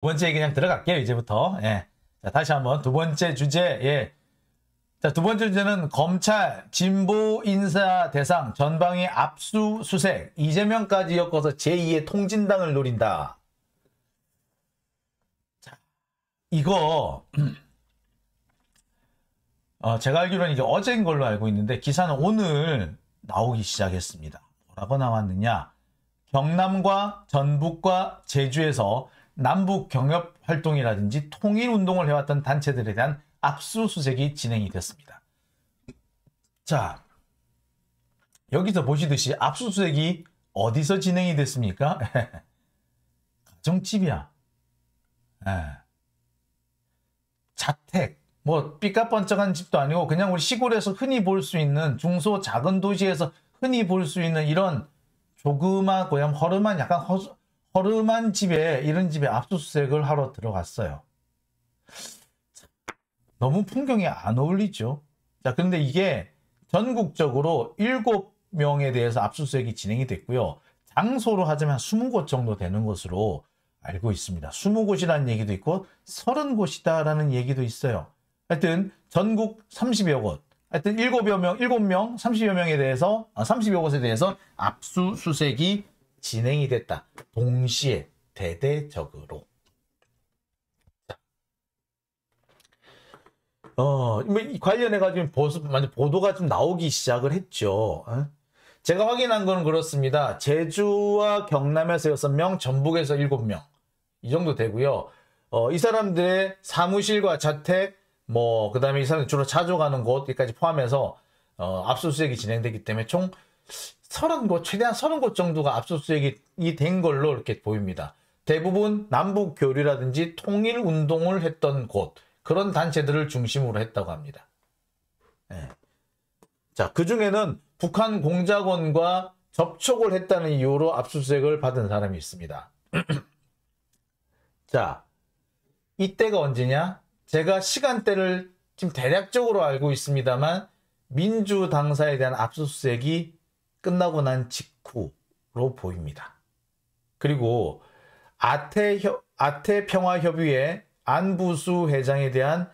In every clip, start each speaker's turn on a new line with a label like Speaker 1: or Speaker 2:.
Speaker 1: 두 번째 그냥 들어갈게요. 이제부터. 예. 자, 다시 한번 두 번째 주제. 예. 자, 두 번째 주제는 검찰 진보 인사 대상 전방위 압수수색 이재명까지 엮어서 제2의 통진당을 노린다. 자, 이거 어, 제가 알기로는 이게 어제인 걸로 알고 있는데 기사는 오늘 나오기 시작했습니다. 뭐라고 나왔느냐? 경남과 전북과 제주에서 남북 경협 활동이라든지 통일 운동을 해왔던 단체들에 대한 압수수색이 진행이 됐습니다. 자, 여기서 보시듯이 압수수색이 어디서 진행이 됐습니까? 가정집이야. 에. 예. 자택, 뭐 삐까뻔쩍한 집도 아니고 그냥 우리 시골에서 흔히 볼 수 있는 중소 작은 도시에서 흔히 볼 수 있는 이런 조그마고 허름한 약간 허수, 허름한 집에 이런 집에 압수수색을 하러 들어갔어요. 너무 풍경이 안 어울리죠. 자, 그런데 이게 전국적으로 7명에 대해서 압수수색이 진행이 됐고요. 장소로 하자면 20곳 정도 되는 것으로 알고 있습니다. 20곳이라는 얘기도 있고 30곳이다라는 얘기도 있어요. 하여튼 전국 30여 곳, 하여튼 7여 명, 7명, 30여 명에 대해서, 30여 아, 곳에 대해서 압수수색이 진행이 됐다. 동시에 대대적으로. 어, 뭐 관련해 가지고 보수 완전 보도가 좀 나오기 시작을 했죠. 어? 제가 확인한 거 그렇습니다. 제주와 경남에서 6명, 전북에서 7명. 이 정도 되고요. 어, 이 사람들의 사무실과 자택, 뭐, 그 다음에 이사람들 주로 자주 가는 곳까지 포함해서, 어, 압수수색이 진행되기 때문에 총 서른 곳, 최대한 서른 곳 정도가 압수수색이 된 걸로 이렇게 보입니다. 대부분 남북 교류라든지 통일 운동을 했던 곳 그런 단체들을 중심으로 했다고 합니다. 네. 자, 그 중에는 북한 공작원과 접촉을 했다는 이유로 압수수색을 받은 사람이 있습니다. 자, 이때가 언제냐? 제가 시간대를 지금 대략적으로 알고 있습니다만 민주당사에 대한 압수수색이 끝나고 난 직후로 보입니다. 그리고 아태, 아태 평화협의회 안부수 회장에 대한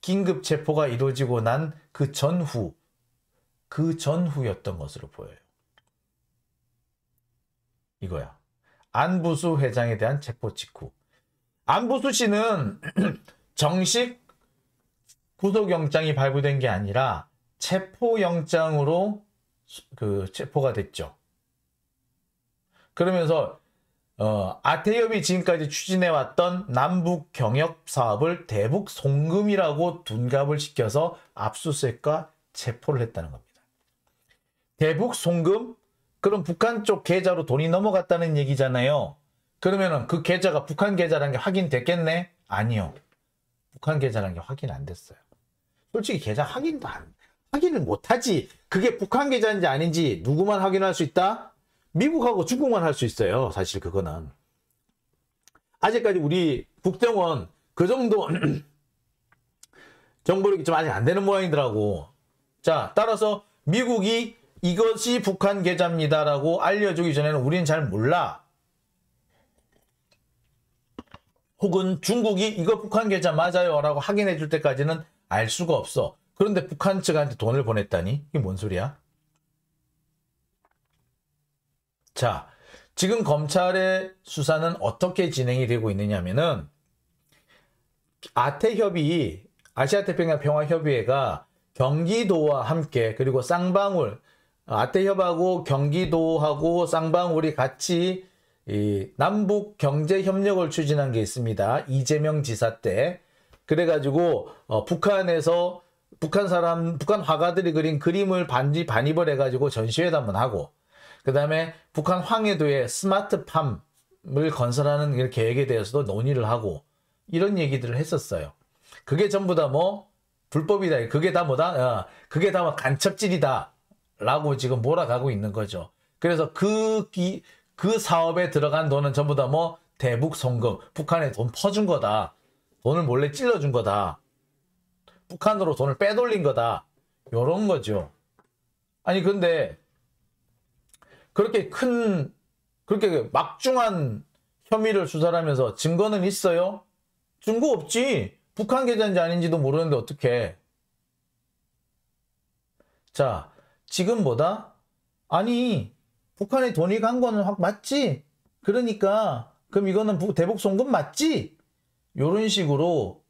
Speaker 1: 긴급 체포가 이루어지고 난 그 전후, 그 전후였던 것으로 보여요. 이거야. 안부수 회장에 대한 체포 직후. 안부수 씨는 정식 구속영장이 발부된 게 아니라 체포영장으로 그 체포가 됐죠. 그러면서 어, 아태엽이 지금까지 추진해왔던 남북 경협 사업을 대북 송금이라고 둔갑을 시켜서 압수수색과 체포를 했다는 겁니다. 대북 송금? 그럼 북한 쪽 계좌로 돈이 넘어갔다는 얘기잖아요. 그러면은 그 계좌가 북한 계좌라는 게 확인됐겠네? 아니요. 북한 계좌라는 게 확인 안 됐어요. 솔직히 계좌 확인도 안 돼. 확인을 못하지. 그게 북한 계좌인지 아닌지 누구만 확인할 수 있다? 미국하고 중국만 할 수 있어요. 사실 그거는. 아직까지 우리 국정원 그 정도 정보력이 좀 아직 안 되는 모양이더라고. 자, 따라서 미국이 이것이 북한 계좌입니다라고 알려주기 전에는 우리는 잘 몰라. 혹은 중국이 이거 북한 계좌 맞아요라고 확인해 줄 때까지는 알 수가 없어. 그런데 북한 측한테 돈을 보냈다니 이게 뭔 소리야? 자, 지금 검찰의 수사는 어떻게 진행이 되고 있느냐면은 하 아태 협의 아시아 태평양 평화 협의회가 경기도와 함께 그리고 쌍방울 아태 협하고 경기도하고 쌍방울이 같이 남북 경제 협력을 추진한 게 있습니다. 이재명 지사 때 그래가지고 어, 북한에서 북한 사람, 북한 화가들이 그린 그림을 반지 반입을 해가지고 전시회도 한번 하고, 그 다음에 북한 황해도에 스마트팜을 건설하는 계획에 대해서도 논의를 하고, 이런 얘기들을 했었어요. 그게 전부 다 뭐, 불법이다. 그게 다 뭐다? 어, 그게 다 뭐 간첩질이다. 라고 지금 몰아가고 있는 거죠. 그래서 그, 기, 그 사업에 들어간 돈은 전부 다 뭐, 대북 송금, 북한에 돈 퍼준 거다. 돈을 몰래 찔러준 거다. 북한으로 돈을 빼돌린 거다. 요런 거죠. 아니 근데 그렇게 큰 그렇게 막중한 혐의를 수사하면서 증거는 있어요? 증거 없지. 북한 계좌인지 아닌지도 모르는데 어떻게? 자, 지금 보다 아니, 북한에 돈이 간 거는 확 맞지? 그러니까 그럼 이거는 대북 송금 맞지? 요런 식으로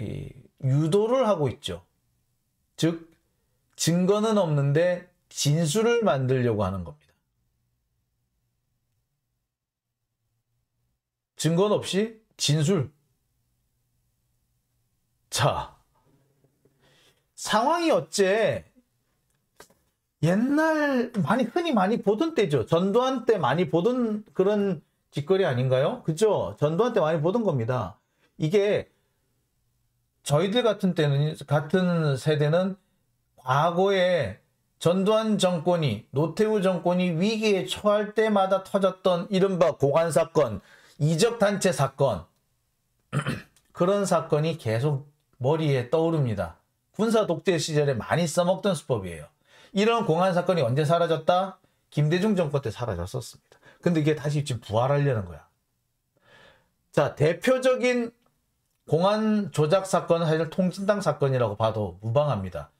Speaker 1: 이 유도를 하고 있죠. 즉, 증거는 없는데 진술을 만들려고 하는 겁니다. 증거는 없이 진술. 자, 상황이 어째 옛날 많이 흔히 많이 보던 때죠. 전두환 때 많이 보던 그런 짓거리 아닌가요? 그죠? 전두환 때 많이 보던 겁니다. 이게 저희들 같은 때는 같은 세대는 과거에 전두환 정권이 노태우 정권이 위기에 처할 때마다 터졌던 이른바 고관 사건, 이적 단체 사건 그런 사건이 계속 머리에 떠오릅니다. 군사 독재 시절에 많이 써먹던 수법이에요. 이런 공안 사건이 언제 사라졌다? 김대중 정권 때 사라졌었습니다. 근데 이게 다시 지금 부활하려는 거야. 자, 대표적인 공안 조작 사건은 사실 통진당 사건이라고 봐도 무방합니다.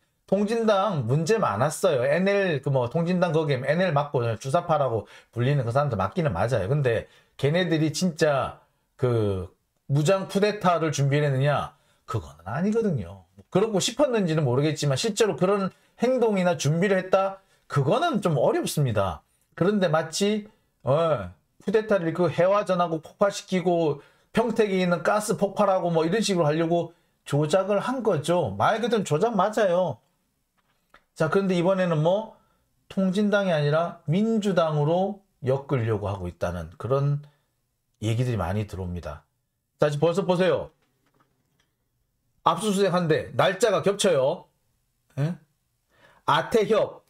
Speaker 1: 통진당 문제 많았어요. NL 그 뭐 통진당 거기에 NL 맞고 주사파라고 불리는 그 사람들 맞기는 맞아요. 근데 걔네들이 진짜 그 무장 쿠데타를 준비했느냐 그거는 아니거든요. 그러고 싶었는지는 모르겠지만 실제로 그런 행동이나 준비를 했다 그거는 좀 어렵습니다. 그런데 마치 어, 쿠데타를 그 해화전하고 폭파시키고 평택에 있는 가스 폭발하고 뭐 이런 식으로 하려고 조작을 한 거죠. 말 그대로 조작 맞아요. 자, 그런데 이번에는 뭐 통진당이 아니라 민주당으로 엮으려고 하고 있다는 그런 얘기들이 많이 들어옵니다. 자, 지금 벌써 보세요. 압수수색 한데 날짜가 겹쳐요. 에? 예? 아태협,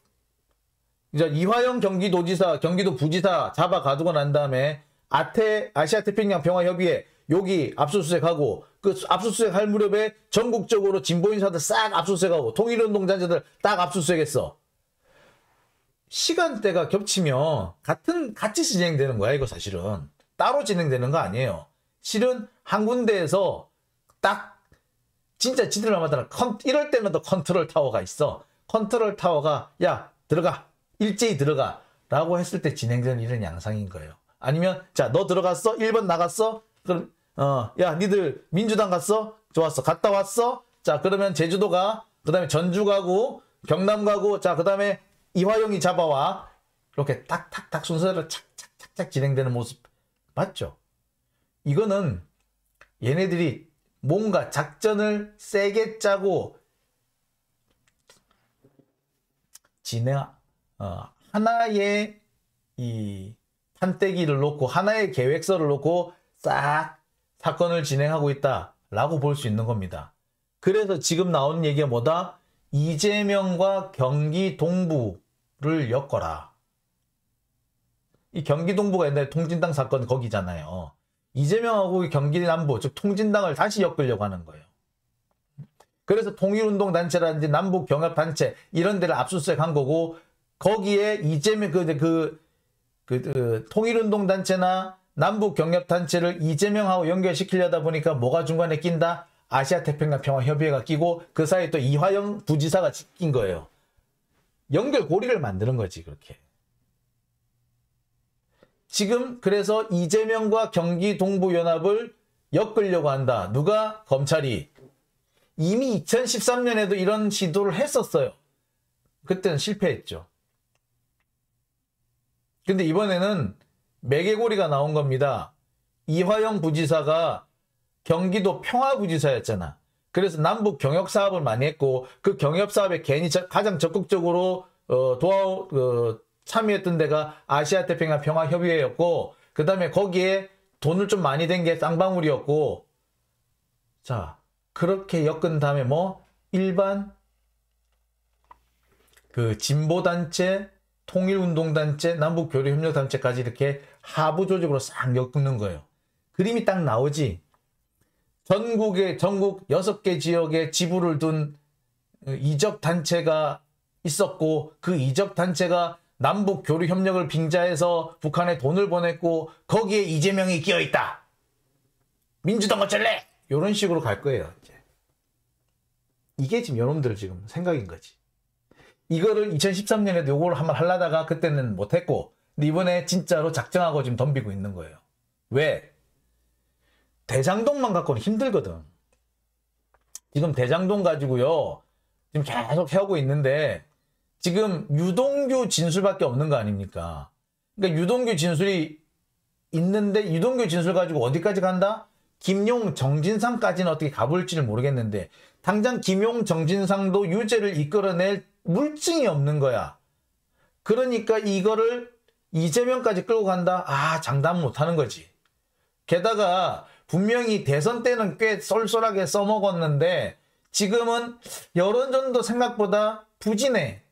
Speaker 1: 이제 이화영 경기도지사, 경기도 부지사 잡아 가두고 난 다음에 아태 아시아 태평양 평화 협의회 여기 압수수색하고 그 압수수색할 무렵에 전국적으로 진보인사들 싹 압수수색하고 통일운동자들 딱 압수수색했어. 시간대가 겹치면 같은 같이 진행되는 거야 이거 사실은 따로 진행되는 거 아니에요. 실은 한 군데에서 딱 진짜 지들을 말하면 이럴 때는 또 컨트롤 타워가 있어. 컨트롤 타워가 야 들어가 일제히 들어가 라고 했을 때 진행되는 이런 양상인 거예요. 아니면 자 너 들어갔어 1번 나갔어 그럼 어, 야 니들 민주당 갔어? 좋았어. 갔다 왔어? 자 그러면 제주도 가. 그 다음에 전주 가고 경남 가고 자 그 다음에 이화영이 잡아와. 이렇게 딱딱딱 순서대로 착착착착 진행되는 모습 맞죠? 이거는 얘네들이 뭔가 작전을 세게 짜고 진행 어, 하나의 이 판때기를 놓고 하나의 계획서를 놓고 싹 사건을 진행하고 있다라고 볼 수 있는 겁니다. 그래서 지금 나오는 얘기가 뭐다? 이재명과 경기 동부를 엮어라. 이 경기 동부가 옛날에 통진당 사건 거기잖아요. 이재명하고 경기 남부, 즉 통진당을 다시 엮으려고 하는 거예요. 그래서 통일운동단체라든지 남북경협단체 이런 데를 압수수색한 거고 거기에 이재명 그, 그, 그, 그 통일운동단체나 남북 경협 단체를 이재명하고 연결시키려다 보니까 뭐가 중간에 낀다? 아시아 태평양 평화 협의회가 끼고 그 사이에 또 이화영 부지사가 찍힌 거예요. 연결 고리를 만드는 거지 그렇게. 지금 그래서 이재명과 경기 동부 연합을 엮으려고 한다. 누가 검찰이 이미 2013년에도 이런 시도를 했었어요. 그때는 실패했죠. 근데 이번에는 매개고리가 나온 겁니다. 이화영 부지사가 경기도 평화부지사였잖아. 그래서 남북 경협 사업을 많이 했고 그 경협 사업에 괜히 가장 적극적으로 어, 도와 어, 참여했던 데가 아시아 태평양 평화 협의회였고 그 다음에 거기에 돈을 좀 많이 댄 게 쌍방울이었고 자 그렇게 엮은 다음에 뭐 일반 그 진보 단체 통일운동단체, 남북교류협력단체까지 이렇게 하부 조직으로 싹 엮는 거예요. 그림이 딱 나오지. 전국에 전국 6개 지역에 지부를 둔 이적 단체가 있었고 그 이적 단체가 남북 교류 협력을 빙자해서 북한에 돈을 보냈고 거기에 이재명이 끼어 있다. 민주당 어쩔래? 이런 식으로 갈 거예요. 이제. 이게 지금 여러분들 지금 생각인 거지. 이거를 2013년에도 요걸 한번 하려다가 그때는 못했고 근데 이번에 진짜로 작정하고 지금 덤비고 있는 거예요. 왜? 대장동만 갖고는 힘들거든. 지금 대장동 가지고요. 지금 계속 해오고 있는데 지금 유동규 진술밖에 없는 거 아닙니까? 그러니까 유동규 진술이 있는데 유동규 진술 가지고 어디까지 간다? 김용, 정진상까지는 어떻게 가볼지를 모르겠는데 당장 김용, 정진상도 유죄를 이끌어낼 물증이 없는 거야. 그러니까 이거를 이재명까지 끌고 간다? 아, 장담 못 하는 거지. 게다가 분명히 대선 때는 꽤 쏠쏠하게 써먹었는데 지금은 여론전도 생각보다 부진해.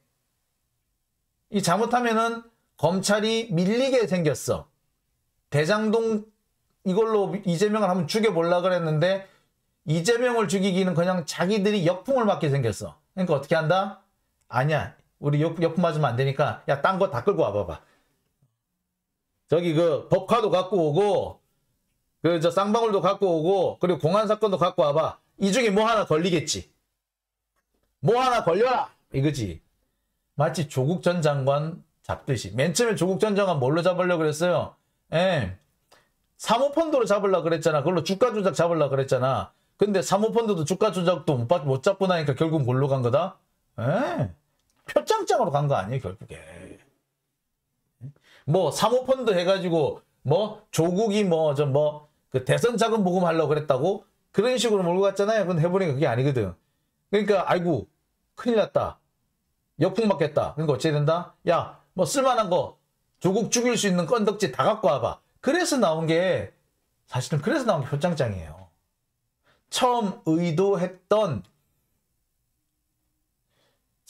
Speaker 1: 이 잘못하면은 검찰이 밀리게 생겼어. 대장동 이걸로 이재명을 한번 죽여볼라 그랬는데 이재명을 죽이기는 그냥 자기들이 역풍을 맞게 생겼어. 그러니까 어떻게 한다? 아니야. 우리 옆, 품 맞으면 안 되니까 야 딴 거 다 끌고 와봐봐. 저기 그 법화도 갖고 오고 그 저 쌍방울도 갖고 오고 그리고 공안 사건도 갖고 와봐. 이 중에 뭐 하나 걸리겠지. 뭐 하나 걸려라 이거지. 마치 조국 전 장관 잡듯이 맨 처음에 조국 전 장관 뭘로 잡으려고 그랬어요? 예. 사모펀드로 잡으려고 그랬잖아. 그걸로 주가 조작 잡으려고 그랬잖아. 근데 사모펀드도 주가 조작도 못, 못 잡고 나니까 결국 뭘로 간 거다? 예. 표창장으로 간 거 아니에요 결국에 뭐 사모펀드 해가지고 뭐 조국이 뭐저뭐그 대선 자금 모금하려고 그랬다고 그런 식으로 몰고 갔잖아요 그건 해보니까 그게 아니거든 그러니까 아이고 큰일 났다 역풍 맞겠다 그러니까 어찌 된다 야 뭐 쓸만한 거 조국 죽일 수 있는 건덕지 다 갖고 와봐 그래서 나온 게 사실은 그래서 나온 게 표창장이에요 처음 의도했던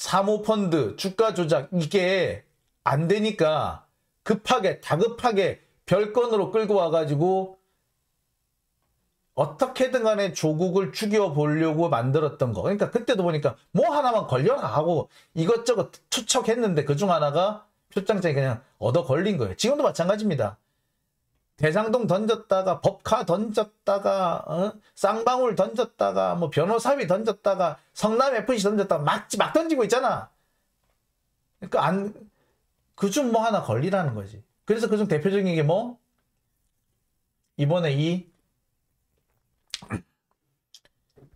Speaker 1: 사모펀드, 주가 조작 이게 안 되니까 급하게 다급하게 별건으로 끌고 와가지고 어떻게든 간에 조국을 죽여보려고 만들었던 거. 그러니까 그때도 보니까 뭐 하나만 걸려라 하고 이것저것 투척했는데 그 중 하나가 표창장이 그냥 얻어 걸린 거예요. 지금도 마찬가지입니다. 대상동 던졌다가 법카 던졌다가 어? 쌍방울 던졌다가 뭐 변호사비 던졌다가 성남 FC 던졌다가 막, 막 던지고 있잖아. 그러니까 안 그 중 뭐 하나 걸리라는 거지. 그래서 그 중 대표적인 게 뭐? 이번에 이,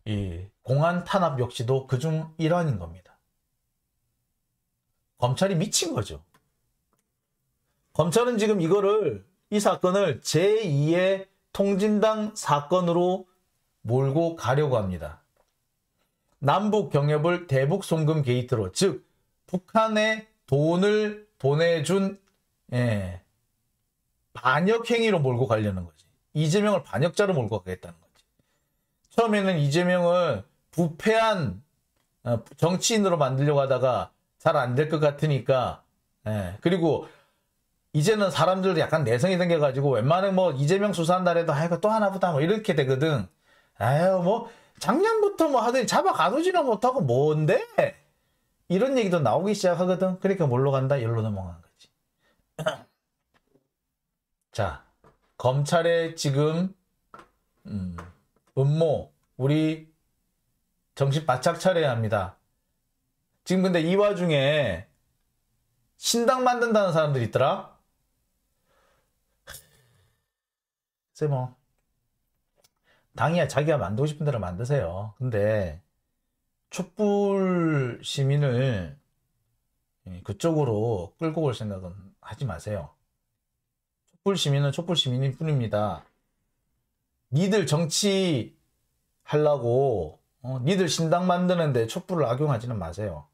Speaker 1: 이 공안 탄압 역시도 그 중 일환인 겁니다. 검찰이 미친 거죠. 검찰은 지금 이거를 이 사건을 제2의 통진당 사건으로 몰고 가려고 합니다. 남북 경협을 대북 송금 게이트로 즉 북한에 돈을 보내준 예, 반역 행위로 몰고 가려는 거지. 이재명을 반역자로 몰고 가겠다는 거지. 처음에는 이재명을 부패한 어, 정치인으로 만들려고 하다가 잘 안 될 것 같으니까 예, 그리고 이제는 사람들 약간 내성이 생겨가지고 웬만하면 뭐 이재명 수사한다 해도 아이고 또 하나보다 뭐 이렇게 되거든. 아유 뭐 작년부터 뭐 하더니 잡아 가두지는 못하고 뭔데? 이런 얘기도 나오기 시작하거든. 그러니까 뭘로 간다? 열로 넘어간 거지. 자, 검찰의 지금 음, 음모 우리 정신 바짝 차려야 합니다. 지금 근데 이 와중에 신당 만든다는 사람들이 있더라. 글쎄 뭐 당이야 자기가 만들고 싶은 대로 만드세요. 근데 촛불 시민을 그쪽으로 끌고 올 생각은 하지 마세요. 촛불 시민은 촛불 시민일 뿐입니다. 니들 정치 하려고 어, 니들 신당 만드는데 촛불을 악용하지는 마세요.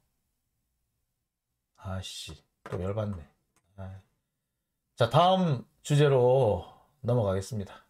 Speaker 1: 아씨 또 열받네. 아. 자 다음 주제로 넘어가겠습니다.